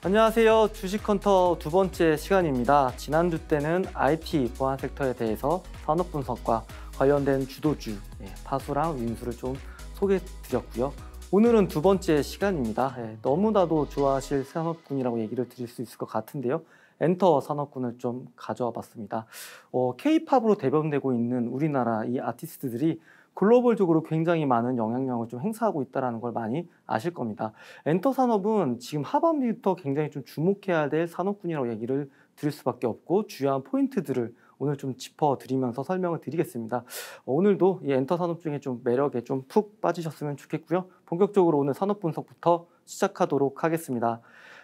안녕하세요. 주식헌터 두 번째 시간입니다. 지난주 때는 IT 보안 섹터에 대해서 산업 분석과 관련된 주도주, 파수랑 예, 윈수를 좀 소개해 드렸고요. 오늘은 두 번째 시간입니다. 예, 너무나도 좋아하실 산업군이라고 얘기를 드릴 수 있을 것 같은데요. 엔터 산업군을 좀 가져와 봤습니다. 어, K-팝으로 대변되고 있는 우리나라 이 아티스트들이 글로벌적으로 굉장히 많은 영향력을 좀 행사하고 있다는 걸 많이 아실 겁니다. 엔터 산업은 지금 하반기부터 굉장히 좀 주목해야 될 산업군이라고 얘기를 드릴 수밖에 없고 주요한 포인트들을 오늘 좀 짚어드리면서 설명을 드리겠습니다. 오늘도 이 엔터 산업 중에 좀 매력에 좀 푹 빠지셨으면 좋겠고요. 본격적으로 오늘 산업 분석부터 시작하도록 하겠습니다.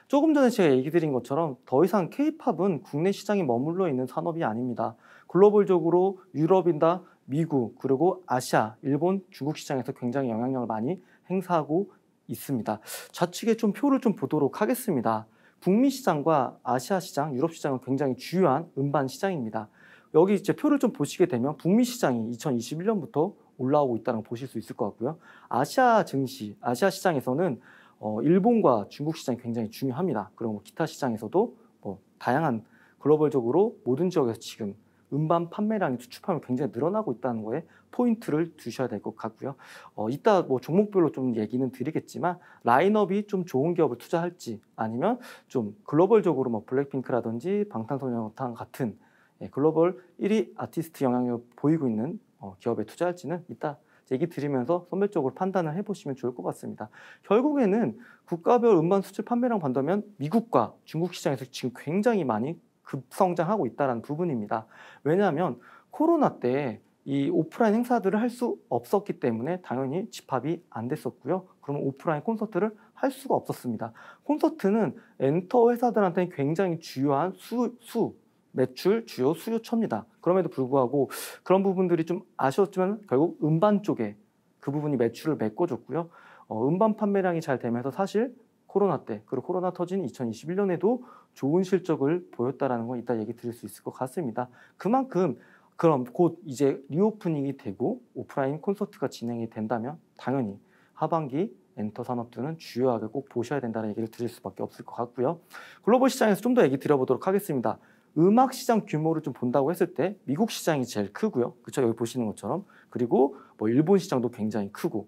조금 전에 제가 얘기 드린 것처럼 더 이상 케이팝은 국내 시장이 머물러 있는 산업이 아닙니다. 글로벌적으로 유럽이나 미국 그리고 아시아, 일본, 중국 시장에서 굉장히 영향력을 많이 행사하고 있습니다. 좌측에 좀 표를 좀 보도록 하겠습니다. 북미 시장과 아시아 시장, 유럽 시장은 굉장히 주요한 음반 시장입니다. 여기 이제 표를 좀 보시게 되면 북미 시장이 2021년부터 올라오고 있다는 걸 보실 수 있을 것 같고요. 아시아 증시, 아시아 시장에서는 어, 일본과 중국 시장이 굉장히 중요합니다. 그리고 기타 시장에서도 뭐 다양한 글로벌적으로 모든 지역에서 지금 음반 판매량이 수출판으로 굉장히 늘어나고 있다는 거에 포인트를 두셔야 될 것 같고요. 어, 이따 뭐 종목별로 좀 얘기는 드리겠지만 라인업이 좀 좋은 기업을 투자할지 아니면 좀 글로벌적으로 뭐 블랙핑크라든지 방탄소년단 같은 예, 글로벌 1위 아티스트 영향력 보이고 있는 어, 기업에 투자할지는 이따 얘기 드리면서 선별적으로 판단을 해보시면 좋을 것 같습니다. 결국에는 국가별 음반 수출 판매량 본다면 미국과 중국 시장에서 지금 굉장히 많이 급성장하고 있다는 부분입니다. 왜냐하면 코로나 때 이 오프라인 행사들을 할 수 없었기 때문에 당연히 집합이 안 됐었고요. 그러면 오프라인 콘서트를 할 수가 없었습니다. 콘서트는 엔터 회사들한테 굉장히 주요한 수, 수 매출, 주요 수요처입니다. 그럼에도 불구하고 그런 부분들이 좀 아쉬웠지만 결국 음반 쪽에 그 부분이 매출을 메꿔줬고요. 어, 음반 판매량이 잘 되면서 사실 코로나 때 그리고 코로나 터진 2021년에도 좋은 실적을 보였다라는 건 이따 얘기 드릴 수 있을 것 같습니다. 그만큼 그럼 곧 이제 리오프닝이 되고 오프라인 콘서트가 진행이 된다면 당연히 하반기 엔터 산업들은 주요하게 꼭 보셔야 된다는 얘기를 드릴 수밖에 없을 것 같고요. 글로벌 시장에서 좀 더 얘기 드려보도록 하겠습니다. 음악 시장 규모를 좀 본다고 했을 때 미국 시장이 제일 크고요. 그렇죠? 여기 보시는 것처럼. 그리고 뭐 일본 시장도 굉장히 크고.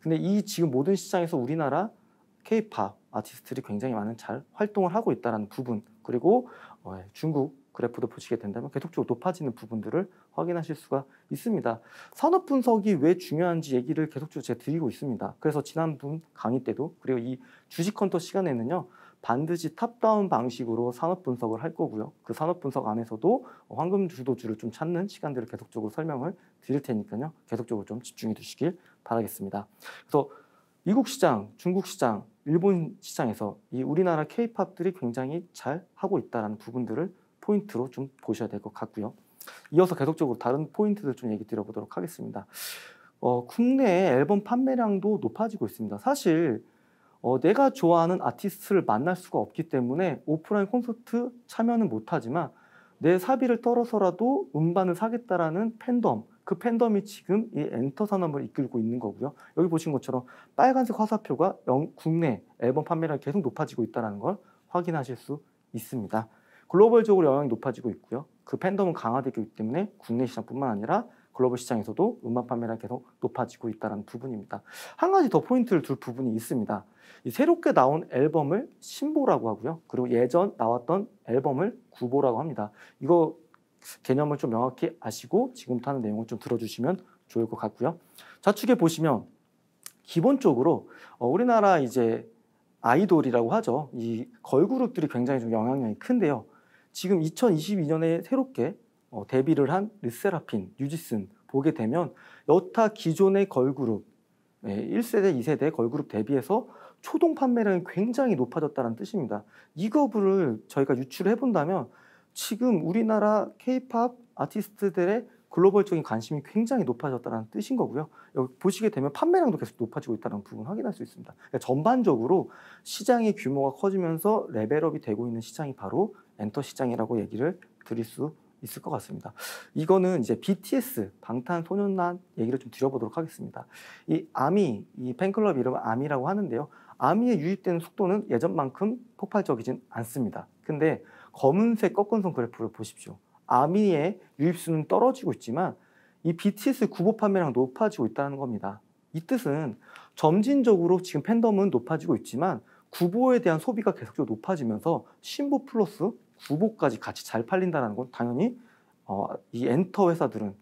근데 이 지금 모든 시장에서 우리나라 K-팝 아티스트들이 굉장히 많은 잘 활동을 하고 있다는 부분 그리고 어, 예, 중국 그래프도 보시게 된다면 계속적으로 높아지는 부분들을 확인하실 수가 있습니다. 산업 분석이 왜 중요한지 얘기를 계속적으로 제가 드리고 있습니다. 그래서 지난번 강의 때도 그리고 이 주식 컨터 시간에는요. 반드시 탑다운 방식으로 산업 분석을 할 거고요. 그 산업 분석 안에서도 황금 주도주를 좀 찾는 시간들을 계속적으로 설명을 드릴 테니까요. 계속적으로 좀 집중해 주시길 바라겠습니다. 그래서 미국 시장, 중국 시장, 일본 시장에서 이 우리나라 케이팝들이 굉장히 잘 하고 있다라는 부분들을 포인트로 좀 보셔야 될 것 같고요. 이어서 계속적으로 다른 포인트들 좀 얘기 드려보도록 하겠습니다. 어, 국내 앨범 판매량도 높아지고 있습니다. 사실 어, 내가 좋아하는 아티스트를 만날 수가 없기 때문에 오프라인 콘서트 참여는 못하지만 내 사비를 떨어서라도 음반을 사겠다라는 팬덤 그 팬덤이 지금 이 엔터 산업을 이끌고 있는 거고요. 여기 보신 것처럼 빨간색 화살표가 영, 국내 앨범 판매량이 계속 높아지고 있다는 걸 확인하실 수 있습니다. 글로벌적으로 영향이 높아지고 있고요. 그 팬덤은 강화되기 때문에 국내 시장뿐만 아니라 글로벌 시장에서도 음반 판매량 계속 높아지고 있다는 부분입니다. 한 가지 더 포인트를 둘 부분이 있습니다. 새롭게 나온 앨범을 신보라고 하고요. 그리고 예전 나왔던 앨범을 구보라고 합니다. 이거 개념을 좀 명확히 아시고 지금부터 하는 내용을 좀 들어주시면 좋을 것 같고요. 좌측에 보시면 기본적으로 어, 우리나라 이제 아이돌이라고 하죠. 이 걸그룹들이 굉장히 좀 영향력이 큰데요. 지금 2022년에 새롭게 어, 데뷔를 한 르세라핀, 뉴지슨 보게 되면 여타 기존의 걸그룹 네, 예, 1세대, 2세대 걸그룹 대비해서 초동 판매량이 굉장히 높아졌다는 뜻입니다. 이거를 저희가 유추 해본다면 지금 우리나라 케이팝 아티스트들의 글로벌적인 관심이 굉장히 높아졌다는 뜻인 거고요. 여기 보시게 되면 판매량도 계속 높아지고 있다는 부분 확인할 수 있습니다. 그러니까 전반적으로 시장의 규모가 커지면서 레벨업이 되고 있는 시장이 바로 엔터 시장이라고 얘기를 드릴 수 있을 것 같습니다. 이거는 이제 BTS 방탄소년단 얘기를 좀 드려보도록 하겠습니다. 이 아미 이 팬클럽 이름은 아미라고 하는데요. 아미에 유입되는 속도는 예전만큼 폭발적이진 않습니다. 근데 검은색 꺾은 선 그래프를 보십시오. 아미의 유입수는 떨어지고 있지만 이 BTS 구보 판매량 높아지고 있다는 겁니다. 이 뜻은 점진적으로 지금 팬덤은 높아지고 있지만 구보에 대한 소비가 계속적으로 높아지면서 신보 플러스 구보까지 같이 잘 팔린다는 건 당연히 어, 이 엔터 회사들은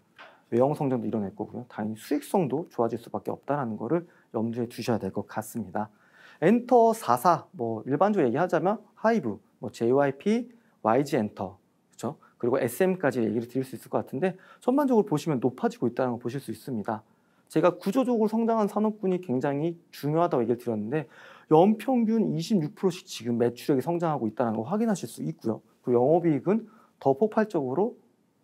외형 성장도 이뤄낼 거고요. 당연히 수익성도 좋아질 수밖에 없다는 것을 염두에 두셔야 될 것 같습니다. 엔터 44, 뭐 일반적으로 얘기하자면 하이브, 뭐 JYP, YG 엔터, 그렇죠? 그리고 SM까지 얘기를 드릴 수 있을 것 같은데 전반적으로 보시면 높아지고 있다는 걸 보실 수 있습니다. 제가 구조적으로 성장한 산업군이 굉장히 중요하다고 얘기를 드렸는데 연평균 26%씩 지금 매출액이 성장하고 있다는 걸 확인하실 수 있고요. 그리고 영업이익은 더 폭발적으로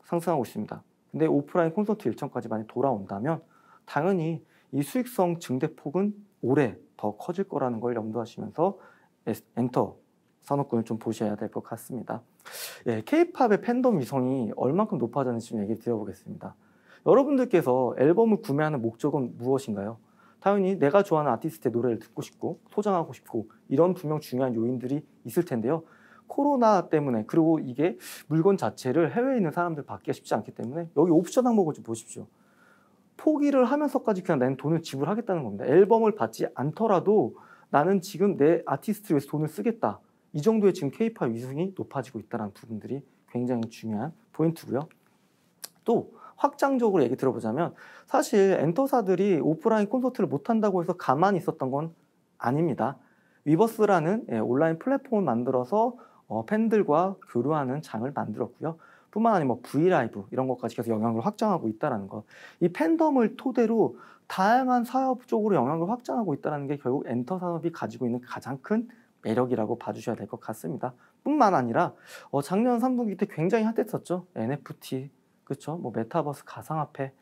상승하고 있습니다. 근데 오프라인 콘서트 일정까지 많이 돌아온다면 당연히 이 수익성 증대폭은 올해 더 커질 거라는 걸 염두하시면서 엔터 산업군을 좀 보셔야 될 것 같습니다. 예, K-팝의 팬덤 위성이 얼만큼 높아졌는지 좀 얘기를 드려보겠습니다. 여러분들께서 앨범을 구매하는 목적은 무엇인가요? 당연히 내가 좋아하는 아티스트의 노래를 듣고 싶고 소장하고 싶고 이런 분명 중요한 요인들이 있을 텐데요. 코로나 때문에 그리고 이게 물건 자체를 해외에 있는 사람들 받기가 쉽지 않기 때문에 여기 옵션 항목을 좀 보십시오. 포기를 하면서까지 그냥 나는 돈을 지불하겠다는 겁니다. 앨범을 받지 않더라도 나는 지금 내 아티스트를 위해서 돈을 쓰겠다. 이 정도의 지금 K-팝 위상이 높아지고 있다는 부분들이 굉장히 중요한 포인트고요. 또 확장적으로 얘기 들어보자면 사실 엔터사들이 오프라인 콘서트를 못한다고 해서 가만히 있었던 건 아닙니다. 위버스라는 예, 온라인 플랫폼을 만들어서 어, 팬들과 교류하는 장을 만들었고요. 뿐만 아니라 뭐 브이라이브 이런 것까지 계속 영향을 확장하고 있다는 것. 이 팬덤을 토대로 다양한 사업 쪽으로 영향을 확장하고 있다는 게 결국 엔터 산업이 가지고 있는 가장 큰 매력이라고 봐주셔야 될 것 같습니다. 뿐만 아니라 어, 작년 3분기 때 굉장히 핫했었죠. NFT, 그렇죠? 뭐 메타버스 가상화폐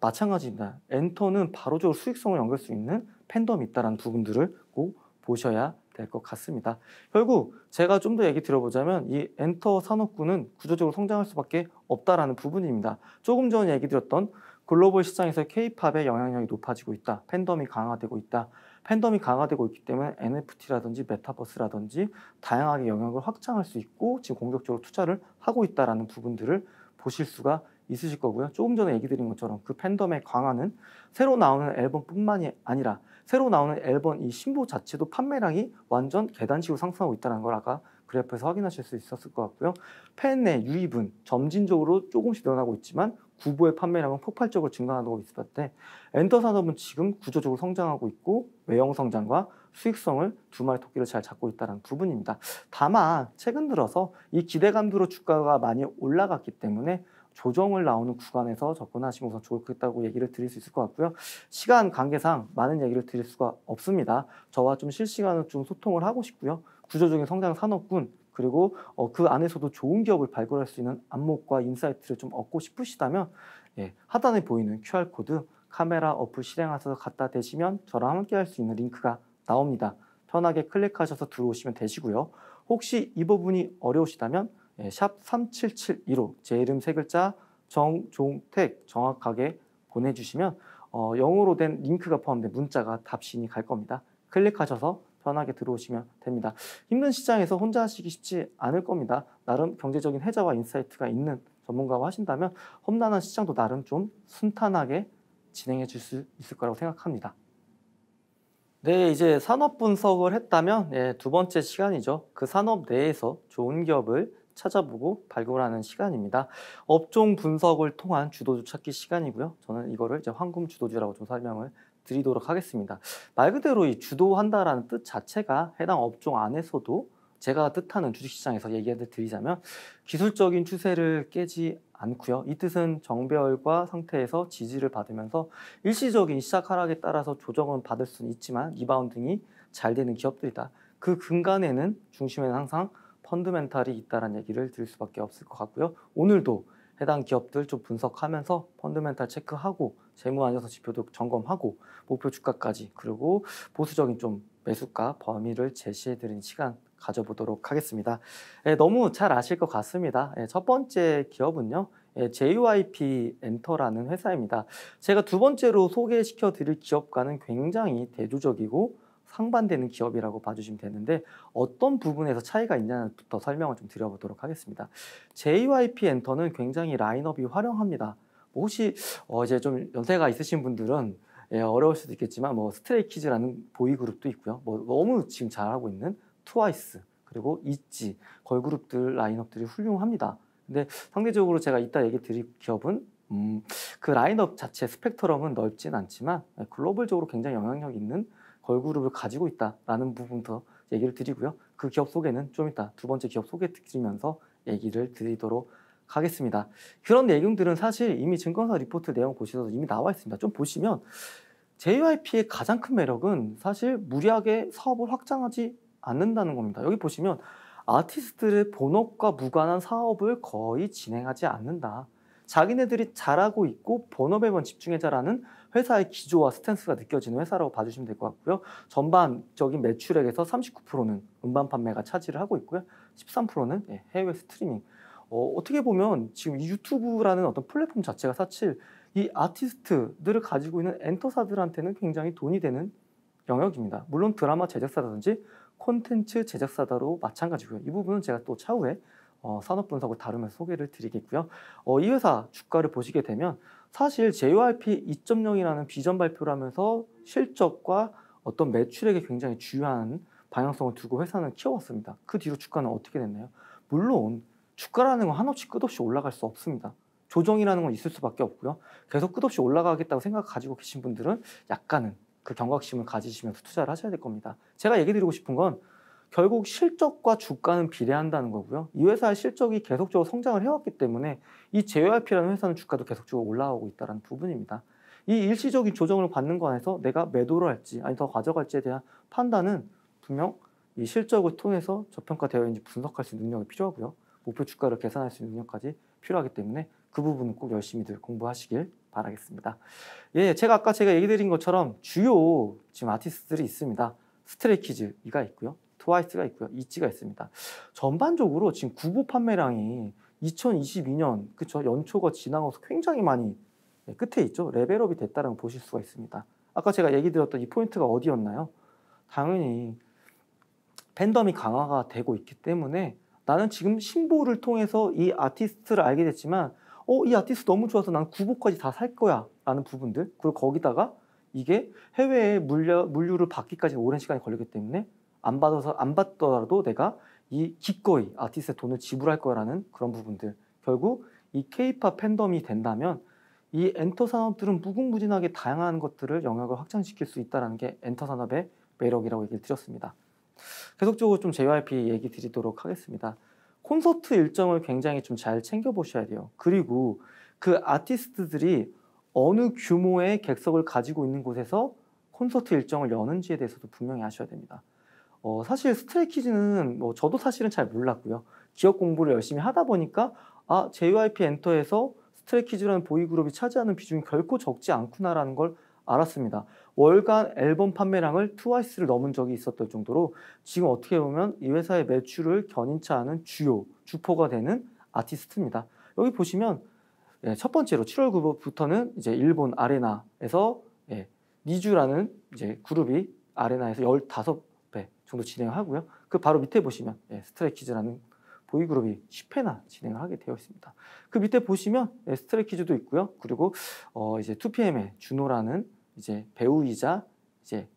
마찬가지입니다. 엔터는 바로적으로 수익성을 연결 수 있는 팬덤이 있다는 부분들을 꼭 보셔야 될 것 같습니다. 결국 제가 좀 더 얘기 드려보자면 이 엔터 산업군은 구조적으로 성장할 수밖에 없다라는 부분입니다. 조금 전 얘기 드렸던 글로벌 시장에서 케팝의 영향력이 높아지고 있다. 팬덤이 강화되고 있다. 팬덤이 강화되고 있기 때문에 NFT라든지 메타버스라든지 다양하게 영역을 확장할 수 있고 지금 공격적으로 투자를 하고 있다라는 부분들을 보실 수가 있으실 거고요. 조금 전에 얘기 드린 것처럼 그 팬덤의 강화는 새로 나오는 앨범뿐만이 아니라 새로 나오는 앨범 이 신보 자체도 판매량이 완전 계단식으로 상승하고 있다는 걸 아까 그래프에서 확인하실 수 있었을 것 같고요. 팬의 유입은 점진적으로 조금씩 늘어나고 있지만 구보의 판매량은 폭발적으로 증가하고 있을 때 엔터 산업은 지금 구조적으로 성장하고 있고 외형 성장과 수익성을 두 마리 토끼를 잘 잡고 있다는 부분입니다. 다만 최근 들어서 이기대감도로 주가가 많이 올라갔기 때문에 조정을 나오는 구간에서 접근하시면 우선 좋겠다고 얘기를 드릴 수 있을 것 같고요. 시간 관계상 많은 얘기를 드릴 수가 없습니다. 저와 좀 실시간으로 좀 소통을 하고 싶고요. 구조적인 성장 산업군 그리고 어, 그 안에서도 좋은 기업을 발굴할 수 있는 안목과 인사이트를 좀 얻고 싶으시다면 예, 하단에 보이는 QR코드 카메라 어플 실행하셔서 갖다 대시면 저랑 함께 할 수 있는 링크가 나옵니다. 편하게 클릭하셔서 들어오시면 되시고요. 혹시 이 부분이 어려우시다면 예, 샵 37715, 제 이름 세 글자 정종택 정확하게 보내주시면 어, 영어로 된 링크가 포함된 문자가 답신이 갈 겁니다. 클릭하셔서 편하게 들어오시면 됩니다. 힘든 시장에서 혼자 하시기 쉽지 않을 겁니다. 나름 경제적인 해자와 인사이트가 있는 전문가와 하신다면 험난한 시장도 나름 좀 순탄하게 진행해 줄 수 있을 거라고 생각합니다. 네, 이제 산업 분석을 했다면 네, 두 번째 시간이죠. 그 산업 내에서 좋은 기업을 찾아보고 발굴하는 시간입니다. 업종 분석을 통한 주도주 찾기 시간이고요. 저는 이거를 이제 황금 주도주라고 좀 설명을 드리도록 하겠습니다. 말 그대로 이 주도한다라는 뜻 자체가 해당 업종 안에서도 제가 뜻하는 주식시장에서 얘기를 드리자면 기술적인 추세를 깨지 않고요. 이 뜻은 정배열과 상태에서 지지를 받으면서 일시적인 시작 하락에 따라서 조정은 받을 수는 있지만 리바운딩이 잘 되는 기업들이다. 그 근간에는 중심에는 항상 펀드멘탈이 있다라는 얘기를 드릴 수밖에 없을 것 같고요. 오늘도 해당 기업들 좀 분석하면서 펀드멘탈 체크하고 재무 안정성 지표도 점검하고 목표 주가까지 그리고 보수적인 좀 매수가 범위를 제시해드린 시간 가져보도록 하겠습니다. 예, 너무 잘 아실 것 같습니다. 예, 첫 번째 기업은요. 예, JYP 엔터라는 회사입니다. 제가 두 번째로 소개시켜 드릴 기업과는 굉장히 대조적이고 상반되는 기업이라고 봐주시면 되는데 어떤 부분에서 차이가 있냐부터 설명을 좀 드려보도록 하겠습니다. JYP 엔터는 굉장히 라인업이 화려합니다. 혹시 어제좀 연세가 있으신 분들은 예, 어려울 수도 있겠지만 뭐 스트레이키즈라는 보이 그룹도 있고요. 뭐 너무 지금 잘하고 있는 트와이스 그리고 있지 걸그룹들 라인업들이 훌륭합니다. 근데 상대적으로 제가 이따 얘기 드릴 기업은 음, 그 라인업 자체 스펙트럼은 넓진 않지만 글로벌적으로 굉장히 영향력 있는 걸그룹을 가지고 있다라는 부분부터 얘기를 드리고요. 그 기업 소개는 좀 이따 두 번째 기업 소개 드리면서 얘기를 드리도록 가겠습니다. 그런 내용들은 사실 이미 증권사 리포트 내용 보시서 이미 나와 있습니다. 좀 보시면 JYP의 가장 큰 매력은 사실 무리하게 사업을 확장하지 않는다는 겁니다. 여기 보시면 아티스트들의 본업과 무관한 사업을 거의 진행하지 않는다. 자기네들이 잘하고 있고 본업에만 집중해자라는 회사의 기조와 스탠스가 느껴지는 회사라고 봐주시면 될 것 같고요. 전반적인 매출액에서 39%는 음반 판매가 차지를 하고 있고요. 13%는 예, 해외 스트리밍 어, 어떻게 보면 지금 유튜브라는 어떤 플랫폼 자체가 사실 이 아티스트들을 가지고 있는 엔터사들한테는 굉장히 돈이 되는 영역입니다. 물론 드라마 제작사라든지 콘텐츠 제작사다로 마찬가지고요. 이 부분은 제가 또 차후에 어, 산업 분석을 다루면서 소개를 드리겠고요. 어, 이 회사 주가를 보시게 되면 사실 JYP 2.0이라는 비전 발표를 하면서 실적과 어떤 매출액에 굉장히 주요한 방향성을 두고 회사는 키워왔습니다. 그 뒤로 주가는 어떻게 됐나요? 물론 주가라는 건 한없이 끝없이 올라갈 수 없습니다. 조정이라는 건 있을 수밖에 없고요. 계속 끝없이 올라가겠다고 생각 가지고 계신 분들은 약간은 그 경각심을 가지시면서 투자를 하셔야 될 겁니다. 제가 얘기 드리고 싶은 건 결국 실적과 주가는 비례한다는 거고요. 이 회사의 실적이 계속적으로 성장을 해왔기 때문에 이 JYP라는 회사는 주가도 계속적으로 올라오고 있다는 부분입니다. 이 일시적인 조정을 받는 거 안에서 내가 매도를 할지 아니 더 가져갈지에 대한 판단은 분명 이 실적을 통해서 저평가되어 있는지 분석할 수 있는 능력이 필요하고요. 목표 주가를 계산할 수 있는 능력까지 필요하기 때문에 그 부분은 꼭 열심히들 공부하시길 바라겠습니다. 예, 제가 아까 제가 얘기 드린 것처럼 주요 지금 아티스트들이 있습니다. 스트레이키즈가 있고요. 트와이스가 있고요. 이치가 있습니다. 전반적으로 지금 구보 판매량이 2022년 그쵸 연초가 지나고서 굉장히 많이 네, 끝에 있죠. 레벨업이 됐다는 걸 보실 수가 있습니다. 아까 제가 얘기 드렸던 이 포인트가 어디였나요? 당연히 팬덤이 강화가 되고 있기 때문에 나는 지금 신보를 통해서 이 아티스트를 알게 됐지만 어, 이 아티스트 너무 좋아서 난 구보까지 다 살 거야 라는 부분들 그리고 거기다가 이게 해외에 물려, 물류를 받기까지 오랜 시간이 걸리기 때문에 안 받아서 안 받더라도 내가 이 기꺼이 아티스트의 돈을 지불할 거라는 그런 부분들 결국 이 케이팝 팬덤이 된다면 이 엔터 산업들은 무궁무진하게 다양한 것들을 영역을 확장시킬 수 있다는 게 엔터 산업의 매력이라고 얘기를 드렸습니다. 계속적으로 좀 JYP 얘기 드리도록 하겠습니다. 콘서트 일정을 굉장히 좀 잘 챙겨보셔야 돼요. 그리고 그 아티스트들이 어느 규모의 객석을 가지고 있는 곳에서 콘서트 일정을 여는지에 대해서도 분명히 아셔야 됩니다. 어, 사실 스트레이키즈는 뭐 저도 사실은 잘 몰랐고요. 기업 공부를 열심히 하다 보니까 아 JYP 엔터에서 스트레이키즈라는 보이그룹이 차지하는 비중이 결코 적지 않구나라는 걸 알았습니다. 월간 앨범 판매량을 트와이스를 넘은 적이 있었던 정도로 지금 어떻게 보면 이 회사의 매출을 견인차 하는 주요 주포가 되는 아티스트입니다. 여기 보시면 예, 첫 번째로 7월 9일부터는 이제 일본 아레나에서 예, 니주라는 이제 그룹이 아레나에서 15배 정도 진행하고요. 그 바로 밑에 보시면 예, 스트레키즈라는 보이그룹이 10회나 진행을 하게 되어 있습니다. 그 밑에 보시면 예, 스트레키즈도 있고요. 그리고 어, 이제 2PM의 주노라는 이제 배우이자 이제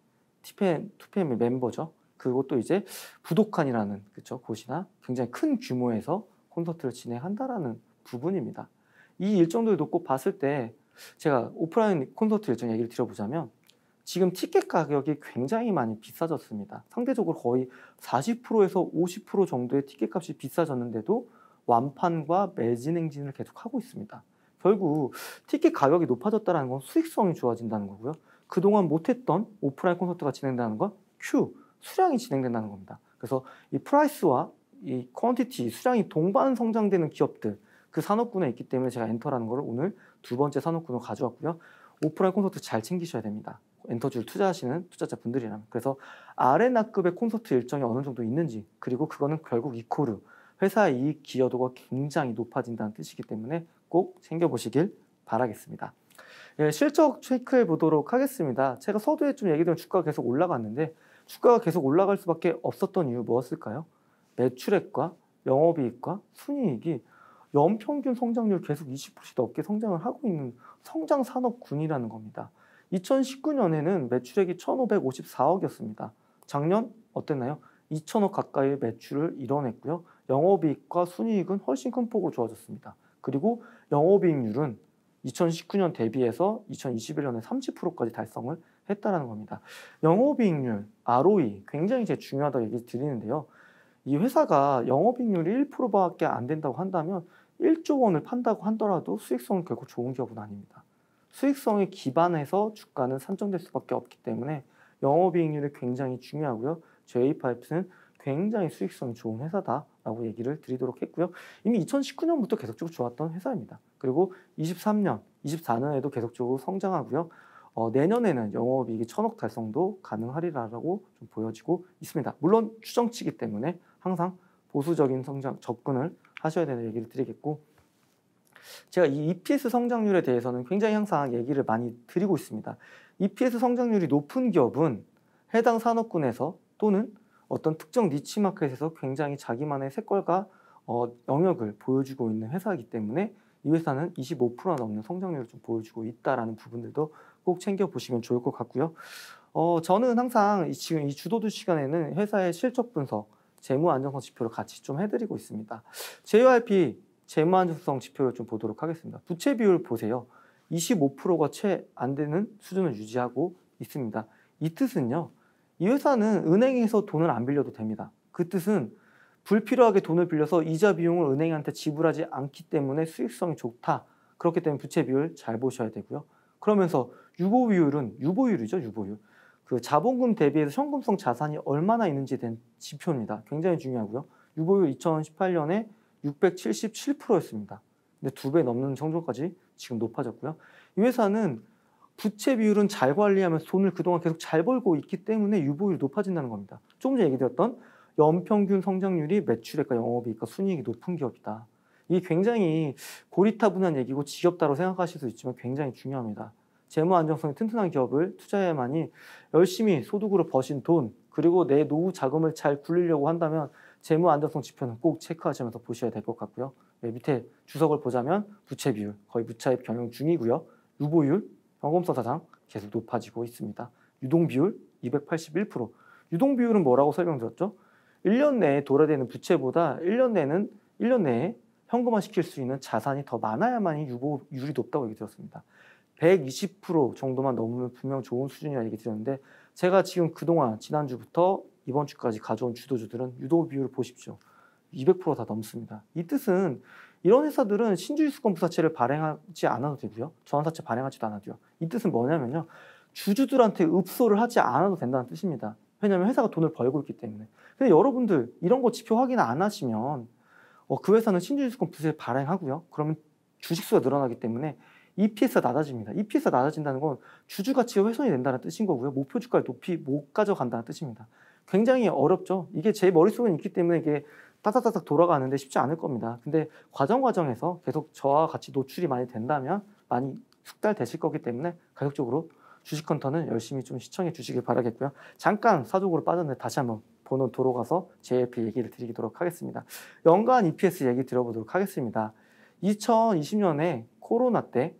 티펜 투펜의 멤버죠. 그것도 이제 부독한이라는 그쵸 곳이나 굉장히 큰 규모에서 콘서트를 진행한다라는 부분입니다. 이 일정도 놓고 봤을 때 제가 오프라인 콘서트 일정 얘기를 드려보자면 지금 티켓 가격이 굉장히 많이 비싸졌습니다. 상대적으로 거의 40%에서 50% 정도의 티켓 값이 비싸졌는데도 완판과 매진 행진을 계속하고 있습니다. 결국 티켓 가격이 높아졌다는 건 수익성이 좋아진다는 거고요. 그동안 못했던 오프라인 콘서트가 진행되는 건 Q, 수량이 진행된다는 겁니다. 그래서 이 프라이스와 이 퀀티티, 수량이 동반 성장되는 기업들, 그 산업군에 있기 때문에 제가 엔터라는 걸 오늘 두 번째 산업군으로 가져왔고요. 오프라인 콘서트 잘 챙기셔야 됩니다. 엔터주를 투자하시는 투자자 분들이랑 그래서 아레나급의 콘서트 일정이 어느 정도 있는지, 그리고 그거는 결국 이코르, 회사의 이익 기여도가 굉장히 높아진다는 뜻이기 때문에 꼭 챙겨보시길 바라겠습니다. 예, 실적 체크해 보도록 하겠습니다. 제가 서두에 좀 얘기 드린 주가가 계속 올라갔는데 주가가 계속 올라갈 수밖에 없었던 이유 무엇일까요? 매출액과 영업이익과 순이익이 연평균 성장률 계속 20%씩 넘게 성장을 하고 있는 성장 산업군이라는 겁니다. 2019년에는 매출액이 1,554억이었습니다. 작년 어땠나요? 2 0 0 0억 가까이 매출을 이뤄냈고요. 영업이익과 순이익은 훨씬 큰 폭으로 좋아졌습니다. 그리고 영업이익률은 2019년 대비해서 2021년에 30%까지 달성을 했다라는 겁니다. 영업이익률, ROE 굉장히 제 중요하다고 얘기 드리는데요. 이 회사가 영업이익률이 1%밖에 안 된다고 한다면 1조 원을 판다고 한더라도 수익성은 결코 좋은 기업은 아닙니다. 수익성에 기반해서 주가는 산정될 수밖에 없기 때문에 영업이익률이 굉장히 중요하고요. j 5는 굉장히 수익성이 좋은 회사다라고 얘기를 드리도록 했고요. 이미 2019년부터 계속적으로 좋았던 회사입니다. 그리고 23년, 24년에도 계속적으로 성장하고요. 어, 내년에는 영업이익이 천억 달성도 가능하리라고 좀 보여지고 있습니다. 물론 추정치기 때문에 항상 보수적인 성장 접근을 하셔야 되는 얘기를 드리겠고 제가 이 EPS 성장률에 대해서는 굉장히 항상 얘기를 많이 드리고 있습니다. EPS 성장률이 높은 기업은 해당 산업군에서 또는 어떤 특정 니치 마켓에서 굉장히 자기만의 색깔과 어, 영역을 보여주고 있는 회사이기 때문에 이 회사는 25%가 넘는 성장률을 좀 보여주고 있다라는 부분들도 꼭 챙겨보시면 좋을 것 같고요. 어, 저는 항상 이, 지금 이 주도주 시간에는 회사의 실적 분석, 재무 안정성 지표를 같이 좀 해드리고 있습니다. JYP 재무 안정성 지표를 좀 보도록 하겠습니다. 부채 비율 보세요. 25%가 채 안 되는 수준을 유지하고 있습니다. 이 뜻은요. 이 회사는 은행에서 돈을 안 빌려도 됩니다. 그 뜻은 불필요하게 돈을 빌려서 이자 비용을 은행한테 지불하지 않기 때문에 수익성이 좋다. 그렇기 때문에 부채 비율 잘 보셔야 되고요. 그러면서 유보 비율은 유보율이죠, 유보율. 그 자본금 대비해서 현금성 자산이 얼마나 있는지에 대한 지표입니다. 굉장히 중요하고요. 유보율 2018년에 677%였습니다. 근데 두 배 넘는 성적까지 지금 높아졌고요. 이 회사는 부채 비율은 잘 관리하면서 돈을 그동안 계속 잘 벌고 있기 때문에 유보율이 높아진다는 겁니다. 조금 전에 얘기드렸던 연평균 성장률이 매출액과 영업이익과 순이익이 높은 기업이다. 이게 굉장히 고리타분한 얘기고 지겹다고 생각하실 수 있지만 굉장히 중요합니다. 재무 안정성이 튼튼한 기업을 투자해야만이 열심히 소득으로 버신 돈 그리고 내 노후 자금을 잘 굴리려고 한다면 재무 안정성 지표는 꼭 체크하시면서 보셔야 될 것 같고요. 예, 밑에 주석을 보자면 부채 비율 거의 무차입 경영 중이고요. 유보율 현금성 사상 계속 높아지고 있습니다. 유동 비율 281%. 유동 비율은 뭐라고 설명드렸죠? 1년 내에 도래되는 부채보다 1년 내는 1년 내에 현금화 시킬 수 있는 자산이 더 많아야만이 유보율이 높다고 얘기 드렸습니다. 120% 정도만 넘으면 분명 좋은 수준이라 얘기 드렸는데 제가 지금 그동안 지난주부터 이번 주까지 가져온 주도주들은 유도 비율을 보십시오. 200%다 넘습니다. 이 뜻은 이런 회사들은 신주의 수권 부사채를 발행하지 않아도 되고요. 전환사채 발행하지도 않아도요. 이 뜻은 뭐냐면요. 주주들한테 읍소를 하지 않아도 된다는 뜻입니다. 왜냐하면 회사가 돈을 벌고 있기 때문에. 근데 여러분들 이런 거 지표 확인 안 하시면 어, 그 회사는 신주의 수권 부사채 발행하고요. 그러면 주식수가 늘어나기 때문에 EPS가 낮아집니다. EPS가 낮아진다는 건 주주 가치가 훼손이 된다는 뜻인 거고요. 목표 주가를 높이 못 가져간다는 뜻입니다. 굉장히 어렵죠. 이게 제 머릿속에 있기 때문에 이게 따닥따닥 돌아가는데 쉽지 않을 겁니다. 근데 과정 과정에서 계속 저와 같이 노출이 많이 된다면 많이 숙달되실 거기 때문에 가격적으로 주식 컨터는 열심히 좀 시청해 주시길 바라겠고요. 잠깐 사족으로 빠졌는데 다시 한번 보는 도로 가서 JLP 얘기를 드리도록 하겠습니다. 연간 EPS 얘기 들어보도록 하겠습니다. 2020년에 코로나 때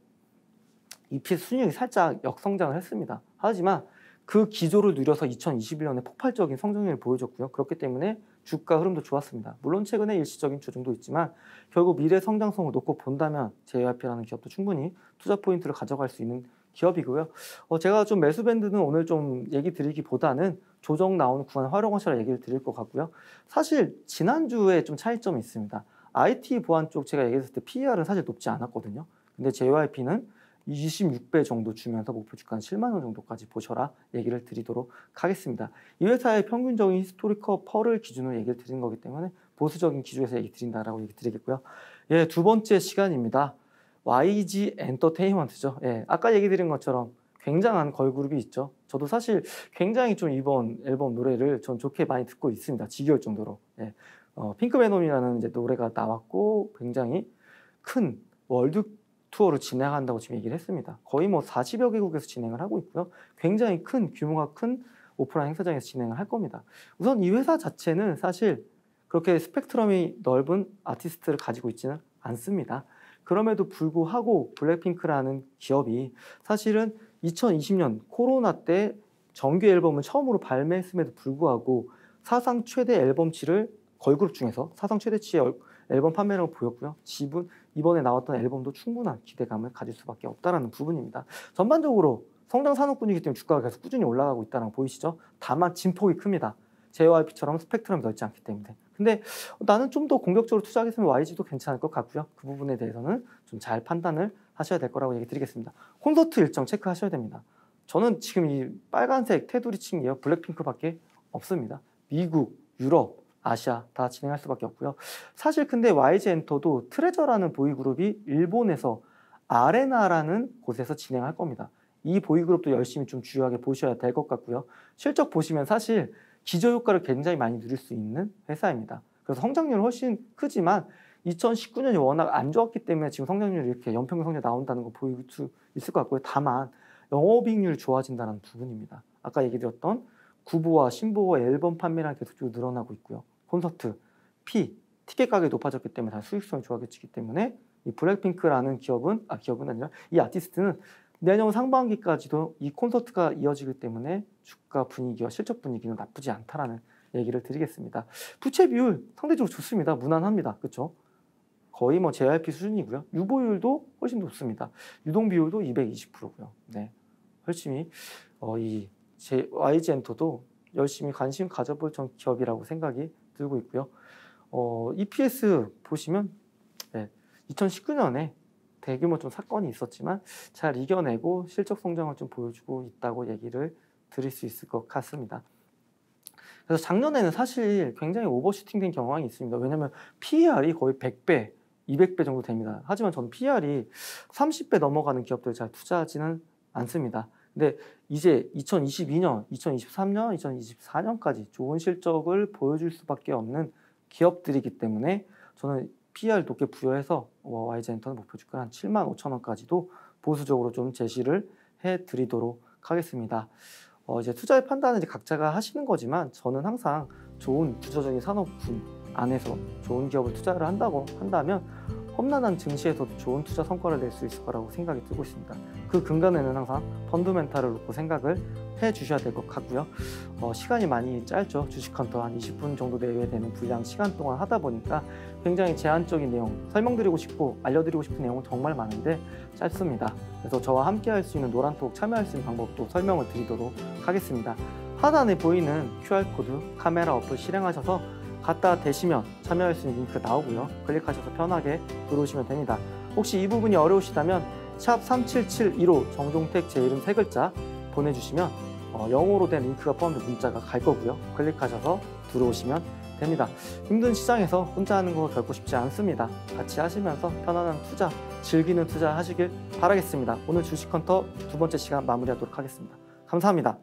EPS 순위익이 살짝 역성장을 했습니다. 하지만 그 기조를 누려서 2021년에 폭발적인 성장률을 보여줬고요. 그렇기 때문에 주가 흐름도 좋았습니다. 물론 최근에 일시적인 조정도 있지만 결국 미래 성장성을 놓고 본다면 JYP라는 기업도 충분히 투자 포인트를 가져갈 수 있는 기업이고요. 어, 제가 좀 매수 밴드는 오늘 좀 얘기 드리기보다는 조정 나오는 구간 활용하셔라 얘기를 드릴 것 같고요. 사실 지난주에 좀 차이점이 있습니다. IT 보안 쪽 제가 얘기했을 때 PER은 사실 높지 않았거든요. 근데 JYP는 26배 정도 주면서 목표 주가 한 7만 원 정도까지 보셔라 얘기를 드리도록 하겠습니다. 이 회사의 평균적인 히스토리커 펄을 기준으로 얘기를 드린 거기 때문에 보수적인 기준에서 얘기 드린다라고 얘기 드리겠고요. 예, 두 번째 시간입니다. YG 엔터테인먼트죠. 예, 아까 얘기 드린 것처럼 굉장한 걸그룹이 있죠. 저도 사실 굉장히 좀 이번 앨범 노래를 전 좋게 많이 듣고 있습니다. 지겨울 정도로. 예. 어, 핑크베놈이라는 이제 노래가 나왔고 굉장히 큰 월드 투어로 진행한다고 지금 얘기를 했습니다. 거의 뭐 40여 개국에서 진행을 하고 있고요. 굉장히 큰 규모가 큰 오프라인 행사장에서 진행을 할 겁니다. 우선 이 회사 자체는 사실 그렇게 스펙트럼이 넓은 아티스트를 가지고 있지는 않습니다. 그럼에도 불구하고 블랙핑크라는 기업이 사실은 2020년 코로나 때 정규 앨범을 처음으로 발매했음에도 불구하고 사상 최대 앨범치를 걸그룹 중에서 사상 최대치의 앨범 판매량을 보였고요. 지분 이번에 나왔던 앨범도 충분한 기대감을 가질 수밖에 없다라는 부분입니다. 전반적으로 성장 산업군이기 때문에 주가가 계속 꾸준히 올라가고 있다는 거 보이시죠? 다만 진폭이 큽니다. JYP처럼 스펙트럼이 넓지 않기 때문에. 근데 나는 좀 더 공격적으로 투자하겠으면 YG도 괜찮을 것 같고요. 그 부분에 대해서는 좀 잘 판단을 하셔야 될 거라고 얘기 드리겠습니다. 콘서트 일정 체크하셔야 됩니다. 저는 지금 이 빨간색 테두리층이요 블랙핑크밖에 없습니다. 미국, 유럽, 아시아 다 진행할 수밖에 없고요. 사실 근데 YG 엔터도 트레저라는 보이그룹이 일본에서 아레나라는 곳에서 진행할 겁니다. 이 보이그룹도 열심히 좀 주요하게 보셔야 될 것 같고요. 실적 보시면 사실 기저효과를 굉장히 많이 누릴 수 있는 회사입니다. 그래서 성장률은 훨씬 크지만 2019년이 워낙 안 좋았기 때문에 지금 성장률이 이렇게 연평균 성장 나온다는 거 보일 수 있을 것 같고요. 다만 영업이익률이 좋아진다는 부분입니다. 아까 얘기 드렸던 구보와 신보와 앨범 판매량 계속 늘어나고 있고요. 콘서트, 피, 티켓 가격이 높아졌기 때문에 다 수익성이 좋아졌기 때문에 이 블랙핑크라는 기업은 아 기업은 아니라 이 아티스트는 내년 상반기까지도 이 콘서트가 이어지기 때문에 주가 분위기와 실적 분위기는 나쁘지 않다라는 얘기를 드리겠습니다. 부채 비율 상대적으로 좋습니다. 무난합니다. 그쵸 거의 뭐 JRP 수준이고요. 유보율도 훨씬 높습니다. 유동 비율도 220%고요. 네. 열심히 어, 이 YG엔터도 열심히 관심 가져볼 전 기업이라고 생각이 들고 있고요. 어, EPS 보시면 네, 예, 2019년에 대규모 좀 사건이 있었지만 잘 이겨내고 실적 성장을 좀 보여주고 있다고 얘기를 드릴 수 있을 것 같습니다. 그래서 작년에는 사실 굉장히 오버슈팅된 경향이 있습니다. 왜냐하면 PER이 거의 100배, 200배 정도 됩니다. 하지만 저는 PER이 30배 넘어가는 기업들 잘 투자하지는 않습니다. 근데 이제 2022년, 2023년, 2024년까지 좋은 실적을 보여줄 수밖에 없는 기업들이기 때문에 저는 PR 높게 부여해서 어, y 이엔터는 목표 주가 한 7만 5천 원까지도 보수적으로 좀 제시를 해드리도록 하겠습니다. 어 이제 투자의 판단은 이제 각자가 하시는 거지만 저는 항상 좋은 구조적인 산업군 안에서 좋은 기업을 투자를 한다고 한다면 험난한 증시에서도 좋은 투자 성과를 낼 수 있을 거라고 생각이 들고 있습니다. 그 근간에는 항상 펀드멘탈을 놓고 생각을 해 주셔야 될 것 같고요. 어, 시간이 많이 짧죠. 주식헌터 한 20분 정도 내외 되는 분량 시간 동안 하다 보니까 굉장히 제한적인 내용, 설명드리고 싶고 알려드리고 싶은 내용은 정말 많은데 짧습니다. 그래서 저와 함께 할 수 있는 노란톡 참여할 수 있는 방법도 설명을 드리도록 하겠습니다. 하단에 보이는 QR코드, 카메라 어플 실행하셔서 갖다 대시면 참여할 수 있는 링크 나오고요. 클릭하셔서 편하게 들어오시면 됩니다. 혹시 이 부분이 어려우시다면 샵 3771호 정종택 제 이름 세 글자 보내주시면 어, 영어로 된 링크가 포함된 문자가 갈 거고요. 클릭하셔서 들어오시면 됩니다. 힘든 시장에서 혼자 하는 거 결코 쉽지 않습니다. 같이 하시면서 편안한 투자, 즐기는 투자 하시길 바라겠습니다. 오늘 주식헌터 두 번째 시간 마무리하도록 하겠습니다. 감사합니다.